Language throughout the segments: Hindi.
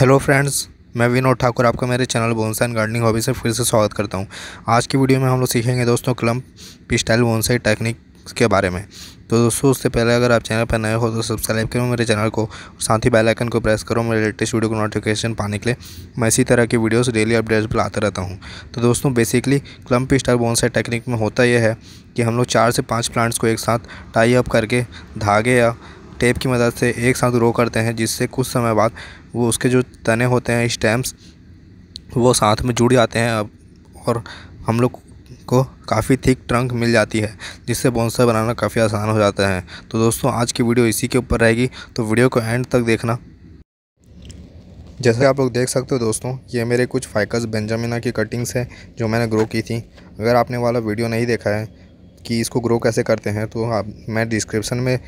हेलो फ्रेंड्स मैं विनोद ठाकुर आपका मेरे चैनल बोनसाइन गार्डनिंग हॉबी से फिर से स्वागत करता हूं आज की वीडियो में हम लोग सीखेंगे दोस्तों क्लम्प पिस्टाइल बोनसाई टेक्निक के बारे में तो दोस्तों उससे पहले अगर आप चैनल पर नए हो तो सब्सक्राइब करो मेरे चैनल को और साथ ही बेल आइकन को प्रेस करो मेरे लेटेस्ट वीडियो को नोटिफिकेशन पाने के लिए मैं इसी तरह की वीडियोज़ डेली अपडेट्स पर लाता रहता हूँ तो दोस्तों basically clump style bonsai technique में होता यह है कि हम लोग चार से पाँच प्लांट्स को एक साथ टाई अप करके धागे या टेप की मदद से एक साथ ग्रो करते हैं जिससे कुछ समय बाद वो उसके जो तने होते हैं स्टैम्प्स वो साथ में जुड़ जाते हैं अब और हम लोग को काफ़ी थिक ट्रंक मिल जाती है जिससे बॉन्सर बनाना काफ़ी आसान हो जाता है तो दोस्तों आज की वीडियो इसी के ऊपर रहेगी तो वीडियो को एंड तक देखना जैसे आप लोग देख सकते हो दोस्तों ये मेरे कुछ फाइकस बेंजामिना की कटिंग्स हैं जो मैंने ग्रो की थी अगर आपने वाला वीडियो नहीं देखा है कि इसको ग्रो कैसे करते हैं तो आप मैं डिस्क्रिप्शन में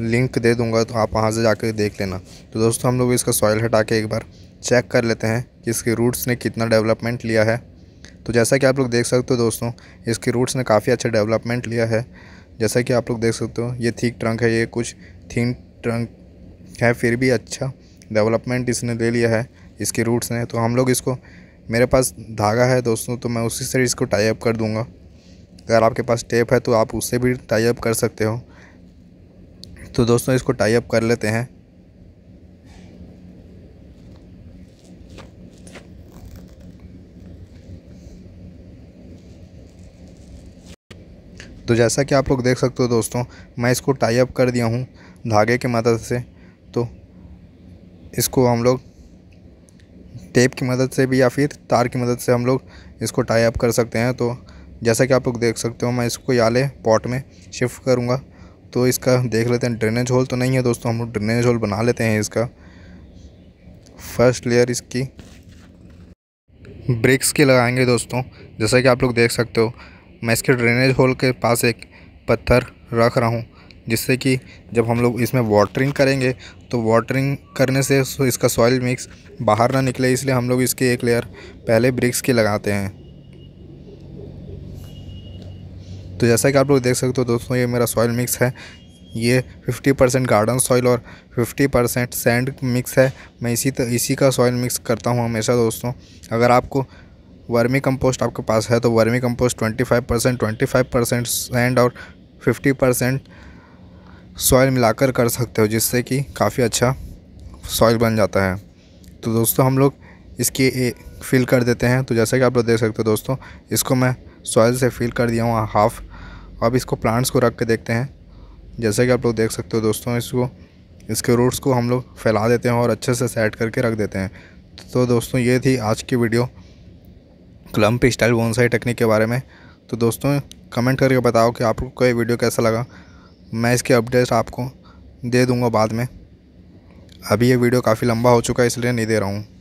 लिंक दे दूंगा तो आप वहाँ से जा देख लेना तो दोस्तों हम लोग इसका सॉइल हटा के एक बार चेक कर लेते हैं कि इसके रूट्स ने कितना डेवलपमेंट लिया है तो जैसा कि आप लोग देख सकते हो दोस्तों इसके रूट्स ने काफ़ी अच्छा डेवलपमेंट लिया है जैसा कि आप लोग देख सकते हो ये थीक ट्रंक है ये कुछ थीन ट्रंक है फिर भी अच्छा डेवलपमेंट इसने ले लिया है इसके रूट्स ने तो हम लोग इसको मेरे पास धागा है दोस्तों तो मैं उसी से इसको टाइप कर दूँगा अगर आपके पास टेप है तो आप उससे भी टाइप कर सकते हो तो दोस्तों इसको टाई अप कर लेते हैं तो जैसा कि आप लोग देख सकते हो दोस्तों मैं इसको टाई अप कर दिया हूँ धागे की मदद से तो इसको हम लोग टेप की मदद से भी या फिर तार की मदद से हम लोग इसको टाई अप कर सकते हैं तो जैसा कि आप लोग देख सकते हो मैं इसको याले पॉट में शिफ्ट करूँगा तो इसका देख लेते हैं ड्रेनेज होल तो नहीं है दोस्तों हम लोग ड्रेनेज होल बना लेते हैं इसका फर्स्ट लेयर इसकी ब्रिक्स की लगाएंगे दोस्तों जैसा कि आप लोग देख सकते हो मैं इसके ड्रेनेज होल के पास एक पत्थर रख रहा हूँ जिससे कि जब हम लोग इसमें वाटरिंग करेंगे तो वाटरिंग करने से इसका सॉइल मिक्स बाहर ना निकले इसलिए हम लोग इसके एक लेयर पहले ब्रिक्स की लगाते हैं तो जैसा कि आप लोग देख सकते हो दोस्तों ये मेरा सॉइल मिक्स है ये 50 परसेंट गार्डन सॉइल और 50 परसेंट सैंड मिक्स है मैं इसी तो इसी का सॉइल मिक्स करता हूँ हमेशा दोस्तों अगर आपको वर्मी कंपोस्ट आपके पास है तो vermicompost 25 percent twenty percent sand और 50 परसेंट सॉइल मिलाकर कर सकते हो जिससे कि काफ़ी अच्छा सॉइल बन जाता है तो दोस्तों हम लोग इसकी फिल कर देते हैं तो जैसा कि आप लोग देख सकते हो दोस्तों इसको मैं सॉइल से फिल कर दिया हूँ हाफ़ अब इसको प्लांट्स को रख के देखते हैं जैसे कि आप लोग देख सकते हो दोस्तों इसको इसके रूट्स को हम लोग फैला देते हैं और अच्छे से सेट करके रख देते हैं तो दोस्तों ये थी आज की video clump style bonsai technique के बारे में तो दोस्तों कमेंट करके बताओ कि आपको कोई वीडियो कैसा लगा मैं इसके अपडेट्स आपको दे दूँगा बाद में अभी ये वीडियो काफ़ी लंबा हो चुका है इसलिए नहीं दे रहा हूँ